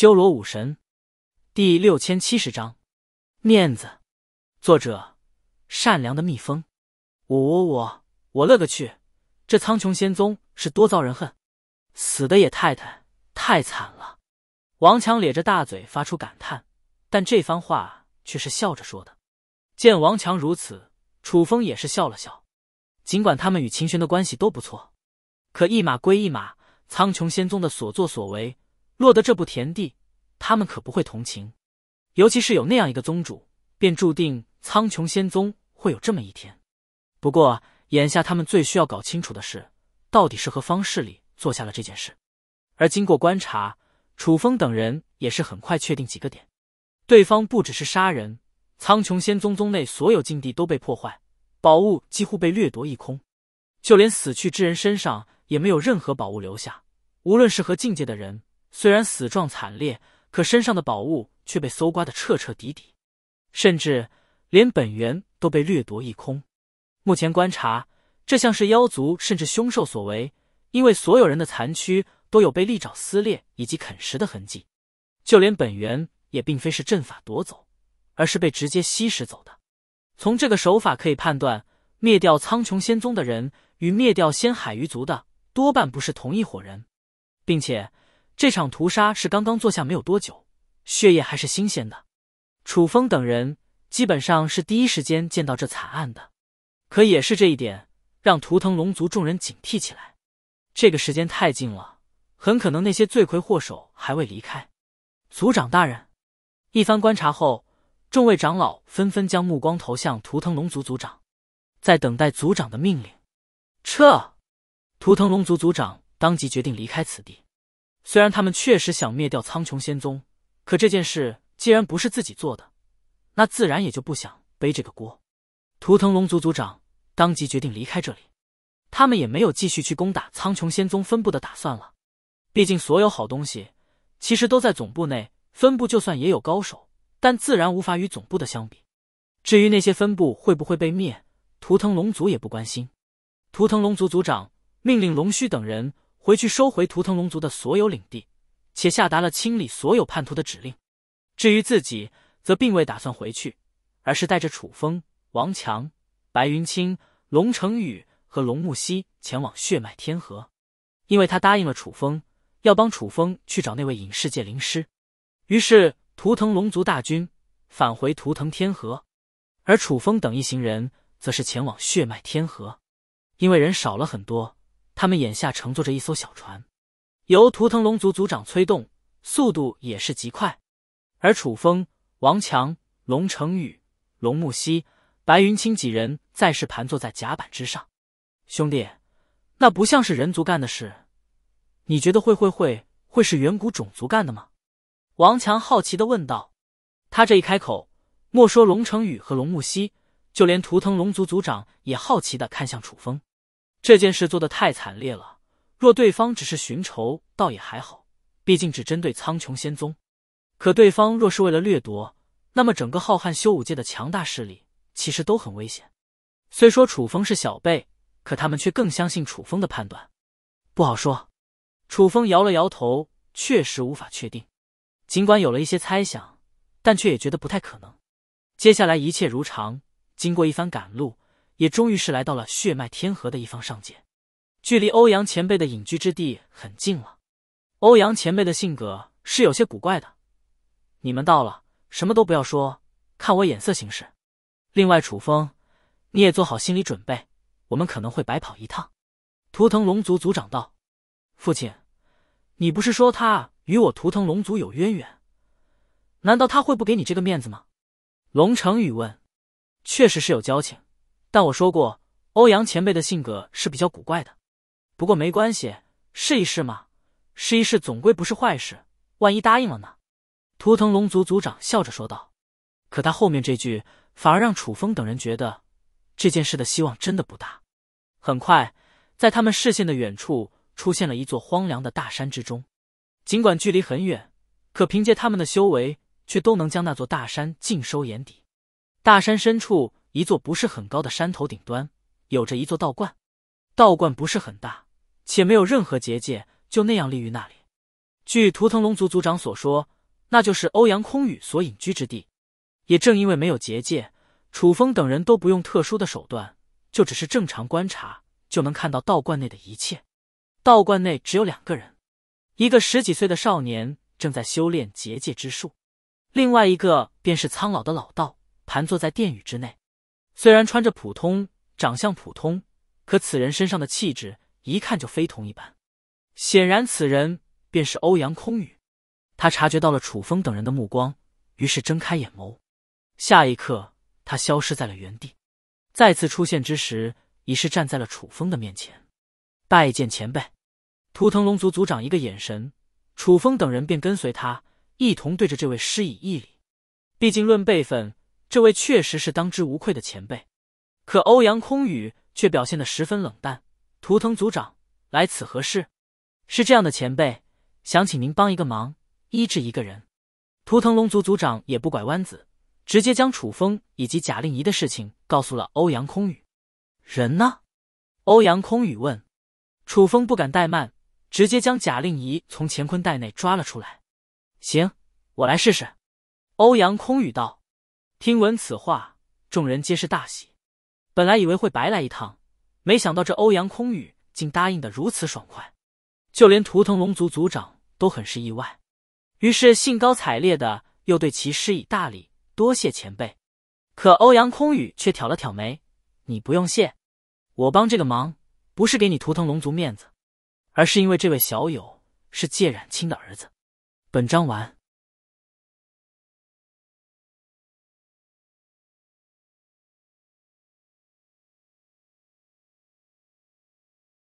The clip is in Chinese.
修罗武神，第六千七十章，面子。作者：善良的蜜蜂。我我我我勒个去！这苍穹仙宗是多遭人恨，死的也太太太惨了。王强咧着大嘴发出感叹，但这番话却是笑着说的。见王强如此，楚风也是笑了笑。尽管他们与秦玄的关系都不错，可一码归一码，苍穹仙宗的所作所为。落得这步田地，他们可不会同情。尤其是有那样一个宗主，便注定苍穹仙宗会有这么一天。不过眼下他们最需要搞清楚的是，到底是何方势力做下了这件事。而经过观察，楚风等人也是很快确定几个点：对方不只是杀人，苍穹仙宗宗内所有禁地都被破坏，宝物几乎被掠夺一空，就连死去之人身上也没有任何宝物留下，无论是何境界的人。虽然死状惨烈，可身上的宝物却被搜刮得彻彻底底，甚至连本源都被掠夺一空。目前观察，这像是妖族甚至凶兽所为，因为所有人的残躯都有被利爪撕裂以及啃食的痕迹，就连本源也并非是阵法夺走，而是被直接吸食走的。从这个手法可以判断，灭掉苍穹仙宗的人与灭掉仙海鱼族的多半不是同一伙人，并且。这场屠杀是刚刚坐下没有多久，血液还是新鲜的。楚风等人基本上是第一时间见到这惨案的，可也是这一点让图腾龙族众人警惕起来。这个时间太近了，很可能那些罪魁祸首还未离开。族长大人，一番观察后，众位长老纷纷将目光投向图腾龙族族长，在等待族长的命令。撤！图腾龙族族长当即决定离开此地。虽然他们确实想灭掉苍穹仙宗，可这件事既然不是自己做的，那自然也就不想背这个锅。图腾龙族族长当即决定离开这里，他们也没有继续去攻打苍穹仙宗分部的打算了。毕竟所有好东西其实都在总部内，分部就算也有高手，但自然无法与总部的相比。至于那些分部会不会被灭，图腾龙族也不关心。图腾龙族族长命令龙须等人。回去收回图腾龙族的所有领地，且下达了清理所有叛徒的指令。至于自己，则并未打算回去，而是带着楚风、王强、白云清、龙成宇和龙木熙前往血脉天河，因为他答应了楚风要帮楚风去找那位隐世界灵师。于是，图腾龙族大军返回图腾天河，而楚风等一行人则是前往血脉天河，因为人少了很多。他们眼下乘坐着一艘小船，由图腾龙族族长催动，速度也是极快。而楚风、王强、龙成宇、龙木希、白云清几人再是盘坐在甲板之上。兄弟，那不像是人族干的事，你觉得会会会会是远古种族干的吗？王强好奇的问道。他这一开口，莫说龙成宇和龙木希，就连图腾龙族族长也好奇的看向楚风。这件事做得太惨烈了。若对方只是寻仇，倒也还好，毕竟只针对苍穹仙宗。可对方若是为了掠夺，那么整个浩瀚修武界的强大势力其实都很危险。虽说楚风是小辈，可他们却更相信楚风的判断。不好说。楚风摇了摇头，确实无法确定。尽管有了一些猜想，但却也觉得不太可能。接下来一切如常。经过一番赶路。也终于是来到了血脉天河的一方上界，距离欧阳前辈的隐居之地很近了。欧阳前辈的性格是有些古怪的，你们到了什么都不要说，看我眼色行事。另外，楚风，你也做好心理准备，我们可能会白跑一趟。图腾龙族族长道：“父亲，你不是说他与我图腾龙族有渊源？难道他会不给你这个面子吗？”龙成宇问：“确实是有交情。”但我说过，欧阳前辈的性格是比较古怪的。不过没关系，试一试嘛，试一试总归不是坏事。万一答应了呢？图腾龙族族长笑着说道。可他后面这句反而让楚风等人觉得这件事的希望真的不大。很快，在他们视线的远处出现了一座荒凉的大山之中。尽管距离很远，可凭借他们的修为，却都能将那座大山尽收眼底。大山深处。一座不是很高的山头顶端，有着一座道观，道观不是很大，且没有任何结界，就那样立于那里。据图腾龙族族长所说，那就是欧阳空宇所隐居之地。也正因为没有结界，楚风等人都不用特殊的手段，就只是正常观察就能看到道观内的一切。道观内只有两个人，一个十几岁的少年正在修炼结界之术，另外一个便是苍老的老道，盘坐在殿宇之内。虽然穿着普通，长相普通，可此人身上的气质一看就非同一般。显然，此人便是欧阳空宇。他察觉到了楚风等人的目光，于是睁开眼眸。下一刻，他消失在了原地，再次出现之时，已是站在了楚风的面前，拜见前辈。图腾龙族族长一个眼神，楚风等人便跟随他一同对着这位施以一礼。毕竟论辈分。这位确实是当之无愧的前辈，可欧阳空宇却表现得十分冷淡。图腾族长来此何事？是这样的，前辈想请您帮一个忙，医治一个人。图腾龙族族长也不拐弯子，直接将楚风以及贾令仪的事情告诉了欧阳空宇。人呢？欧阳空宇问。楚风不敢怠慢，直接将贾令仪从乾坤袋内抓了出来。行，我来试试。欧阳空宇道。听闻此话，众人皆是大喜。本来以为会白来一趟，没想到这欧阳空宇竟答应的如此爽快，就连图腾龙族族长都很是意外，于是兴高采烈的又对其施以大礼，多谢前辈。可欧阳空宇却挑了挑眉：“你不用谢，我帮这个忙不是给你图腾龙族面子，而是因为这位小友是界染青的儿子。”本章完。